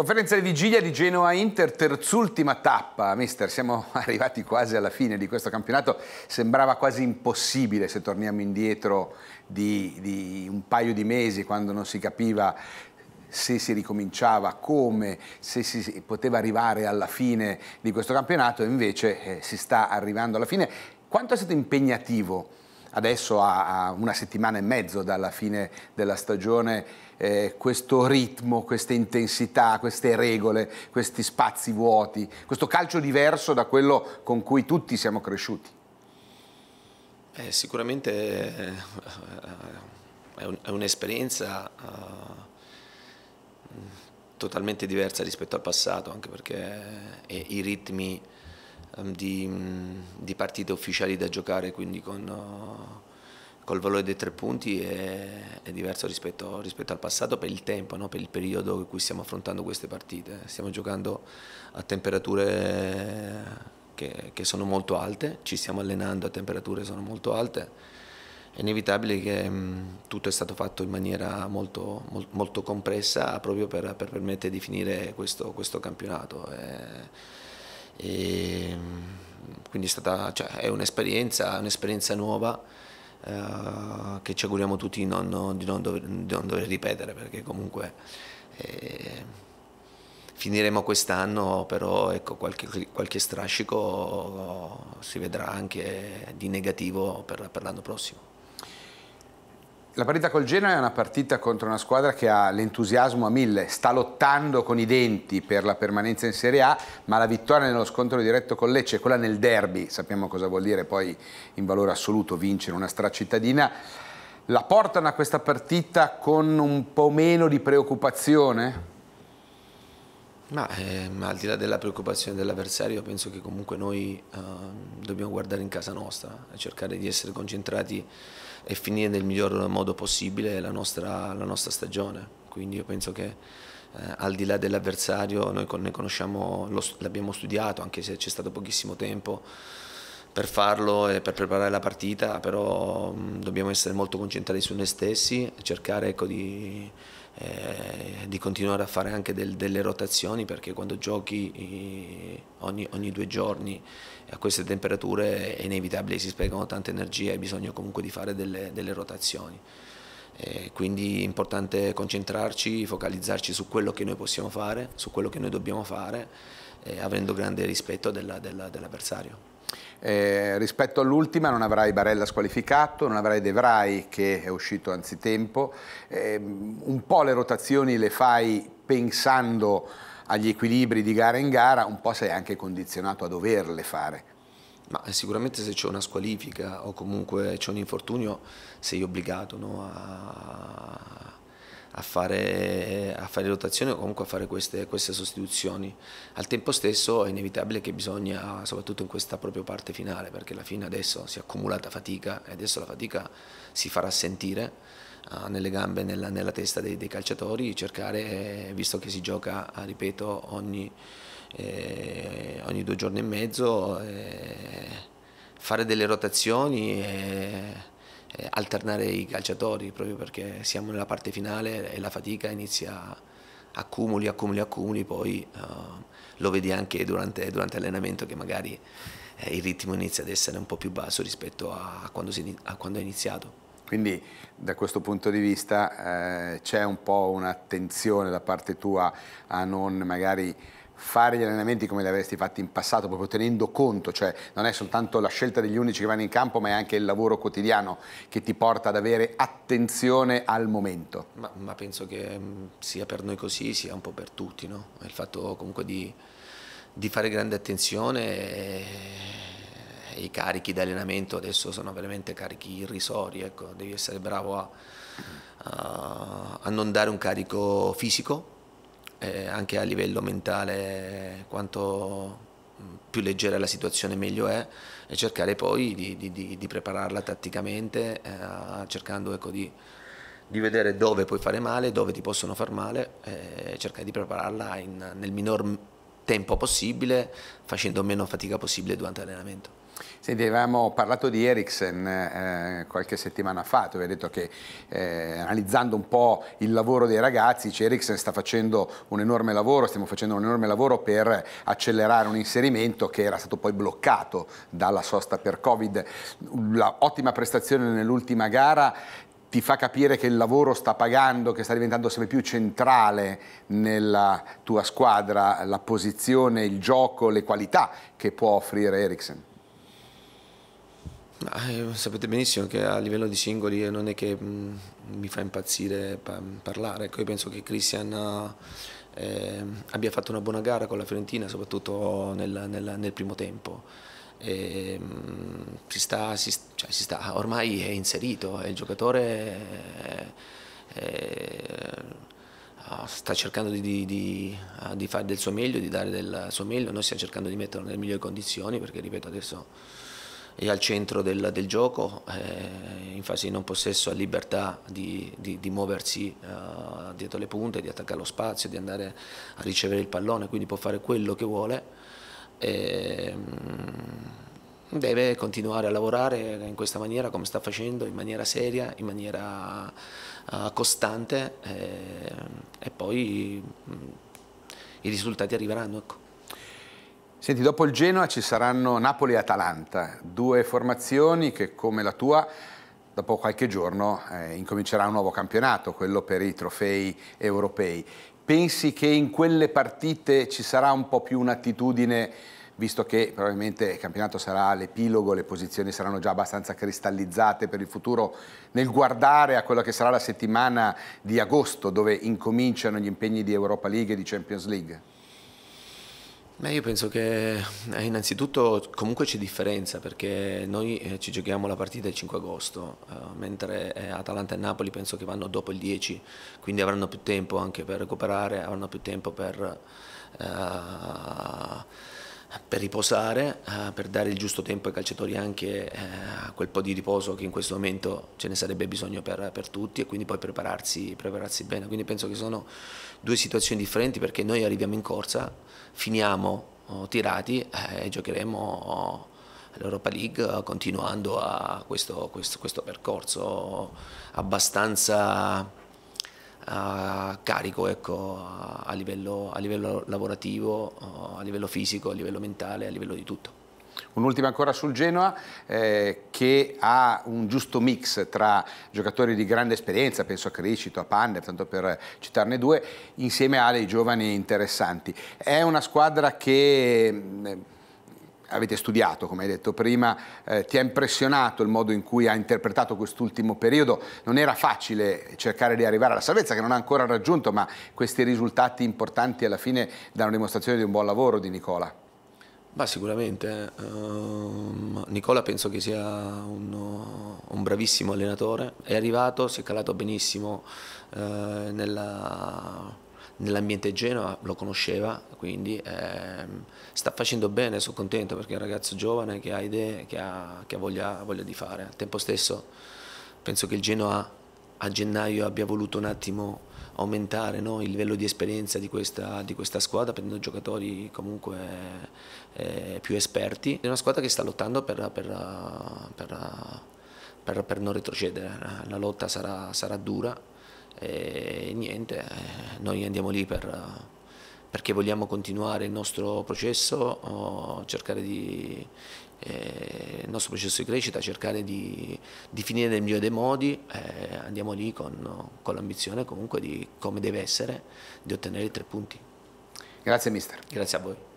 Conferenza di vigilia di Genoa Inter, terzultima tappa, mister, siamo arrivati quasi alla fine di questo campionato, sembrava quasi impossibile se torniamo indietro di, di un paio di mesi quando non si capiva se si ricominciava, come, se si poteva arrivare alla fine di questo campionato, invece eh, si sta arrivando alla fine. Quanto è stato impegnativo adesso a, una settimana e mezzo dalla fine della stagione eh, questo ritmo, questa intensità, queste regole, questi spazi vuoti, questo calcio diverso da quello con cui tutti siamo cresciuti? Eh, sicuramente eh, è un'esperienza eh, totalmente diversa rispetto al passato, anche perché eh, i ritmi Ehm, di, mm, di, partite ufficiali da giocare, quindi con eh, col valore dei tre punti è, è diverso rispetto, rispetto, al passato per il tempo, no? per il periodo in cui stiamo affrontando queste partite. Stiamo giocando a temperature eh, che, che sono molto alte, ci stiamo allenando a temperature che sono molto alte. È inevitabile che mh, mm, tutto è stato fatto in maniera molto, mol, molto compressa proprio per, per, permettere di finire questo, questo campionato. E, eh, e ehm, quindi è, stata, cioè, è un'esperienza, un'esperienza nuova eh, che ci auguriamo tutti non, non, di, non dover, di, non dover, ripetere perché comunque eh, finiremo quest'anno, però ecco, qualche, qualche, strascico si vedrà anche di negativo per, per l'anno prossimo. La partita col Genoa è una partita contro una squadra che ha l'entusiasmo a mille, sta lottando con i denti per la permanenza in Serie A, ma la vittoria nello scontro diretto con Lecce, quella nel derby, sappiamo cosa vuol dire poi in valore assoluto vincere una stracittadina, la portano a questa partita con un po' meno di preoccupazione? Ma ehm, al di là della preoccupazione dell'avversario, penso che comunque noi eh, dobbiamo guardare in casa nostra, cercare di essere concentrati e finire nel miglior modo possibile la nostra, la nostra stagione. Quindi io penso che eh, al di là dell'avversario noi ne conosciamo, l'abbiamo studiato, anche se c'è stato pochissimo tempo per farlo e per preparare la partita, però mh, mm, dobbiamo essere molto concentrati su noi stessi, e cercare ecco, di eh, di continuare a fare anche del, delle rotazioni perché quando giochi eh, ogni, ogni, due giorni a queste temperature è inevitabile che si sprecano tante energie e bisogna comunque di fare delle, delle rotazioni. Eh, quindi è importante concentrarci, focalizzarci su quello che noi possiamo fare, su quello che noi dobbiamo fare, eh, avendo grande rispetto dell'avversario. Dell eh, rispetto all'ultima non avrai Barella squalificato, non avrai De Vrij che è uscito anzitempo, eh, un po' le rotazioni le fai pensando agli equilibri di gara in gara, un po' sei anche condizionato a doverle fare. Ma sicuramente se c'è una squalifica o comunque c'è un infortunio sei obbligato no, a, a fare, a fare rotazione o comunque a fare queste, queste, sostituzioni. Al tempo stesso è inevitabile che bisogna, soprattutto in questa proprio parte finale, perché alla fine adesso si è accumulata fatica e adesso la fatica si farà sentire ah, nelle gambe, nella, nella testa dei, dei, calciatori, cercare, eh, visto che si gioca, ah, ripeto, ogni, eh, ogni due giorni e mezzo, eh, fare delle rotazioni. Eh, eh, alternare i calciatori proprio perché siamo nella parte finale e la fatica inizia accumuli, accumuli, accumuli, poi uh, lo vedi anche durante, durante l'allenamento che magari eh, il ritmo inizia ad essere un po' più basso rispetto a, quando, si, a quando è iniziato. Quindi da questo punto di vista eh, c'è un po' un'attenzione da parte tua a non magari fare gli allenamenti come li avresti fatti in passato, proprio tenendo conto, cioè non è soltanto la scelta degli unici che vanno in campo, ma è anche il lavoro quotidiano che ti porta ad avere attenzione al momento. Ma, ma penso che mm, sia per noi così, sia un po' per tutti, no? il fatto comunque di, di fare grande attenzione. E i carichi di allenamento adesso sono veramente carichi irrisori, ecco, devi essere bravo a, a, a non dare un carico fisico eh, anche a livello mentale quanto mm, più leggera la situazione meglio è e cercare poi di, di, di prepararla tatticamente eh, cercando ecco, di, di, vedere dove puoi fare male, dove ti possono far male e eh, cercare di prepararla in, nel minor tempo possibile facendo meno fatica possibile durante l'allenamento. Senti, avevamo parlato di Ericsson eh, qualche settimana fa, tu hai detto che eh, analizzando un po' il lavoro dei ragazzi, cioè Ericsson sta facendo un enorme lavoro, stiamo facendo un enorme lavoro per accelerare un inserimento che era stato poi bloccato dalla sosta per Covid. L'ottima prestazione nell'ultima gara ti fa capire che il lavoro sta pagando, che sta diventando sempre più centrale nella tua squadra, la posizione, il gioco, le qualità che può offrire Ericsson. Ma eh, sapete benissimo che a livello di singoli eh, non è che mm, mi fa impazzire parlare, ecco, io penso che Christian eh, abbia fatto una buona gara con la Fiorentina, soprattutto nel, nel, nel primo tempo. E, mm, si, sta, si, cioè, si, sta, ormai è inserito, è eh, il giocatore è, è, ah, sta cercando di, di, di, ah, di, fare del suo meglio, di dare del suo meglio, noi stiamo cercando di metterlo nelle migliori condizioni perché ripeto adesso è al centro del, del gioco, eh, in fase di non possesso ha libertà di, di, di muoversi eh, dietro le punte, di attaccare lo spazio, di andare a ricevere il pallone, quindi può fare quello che vuole. E, ehm, deve continuare a lavorare in questa maniera come sta facendo, in maniera seria, in maniera uh, costante eh, e poi mh, mm, i risultati arriveranno. Ecco. Senti, dopo il Genoa ci saranno Napoli e Atalanta, due formazioni che come la tua dopo qualche giorno eh, incomincerà un nuovo campionato, quello per i trofei europei. Pensi che in quelle partite ci sarà un po' più un'attitudine, visto che probabilmente il campionato sarà l'epilogo, le posizioni saranno già abbastanza cristallizzate per il futuro, nel guardare a quella che sarà la settimana di agosto, dove incominciano gli impegni di Europa League e di Champions League? Beh, io penso che eh, innanzitutto comunque c'è differenza perché noi eh, ci giochiamo la partita il 5 agosto, eh, mentre Atalanta e Napoli penso che vanno dopo il 10, quindi avranno più tempo anche per recuperare, avranno più tempo per... Uh, per riposare, eh, per dare il giusto tempo ai calciatori anche eh, a quel po' di riposo che in questo momento ce ne sarebbe bisogno per, per tutti e quindi poi prepararsi, prepararsi, bene. Quindi penso che sono due situazioni differenti perché noi arriviamo in corsa, finiamo oh, tirati eh, e giocheremo oh, l'Europa League oh, continuando a questo, questo, questo percorso abbastanza uh, carico ecco, a, livello, a, livello, lavorativo, uh, a livello fisico, a livello mentale, a livello di tutto. Un'ultima ancora sul Genoa eh, che ha un giusto mix tra giocatori di grande esperienza, penso a Crescito, a Pander, tanto per citarne due, insieme a dei giovani interessanti. È una squadra che... Eh, avete studiato, come hai detto prima, eh, ti ha impressionato il modo in cui ha interpretato quest'ultimo periodo. Non era facile cercare di arrivare alla salvezza che non ha ancora raggiunto, ma questi risultati importanti alla fine danno dimostrazione di un buon lavoro di Nicola. Bah, sicuramente. Um, Nicola penso che sia un, eh, un, bravissimo allenatore. È arrivato, si è calato benissimo uh, nella nell'ambiente Genoa lo conosceva, quindi ehm, sta facendo bene, sono contento perché è un ragazzo giovane che ha idee, che ha, che ha voglia, voglia, di fare. Al tempo stesso penso che il Genoa a gennaio abbia voluto un attimo aumentare no, il livello di esperienza di questa, di questa squadra prendendo giocatori comunque eh, più esperti. È una squadra che sta lottando per, per, per, per non retrocedere, la lotta sarà, sarà dura e niente, noi andiamo lì per, perché vogliamo continuare il nostro processo, cercare di, eh, il nostro processo di crescita, cercare di, di finire nel migliore dei modi, eh, andiamo lì con, con l'ambizione comunque di, come deve essere, di ottenere i tre punti. Grazie mister. Grazie a voi.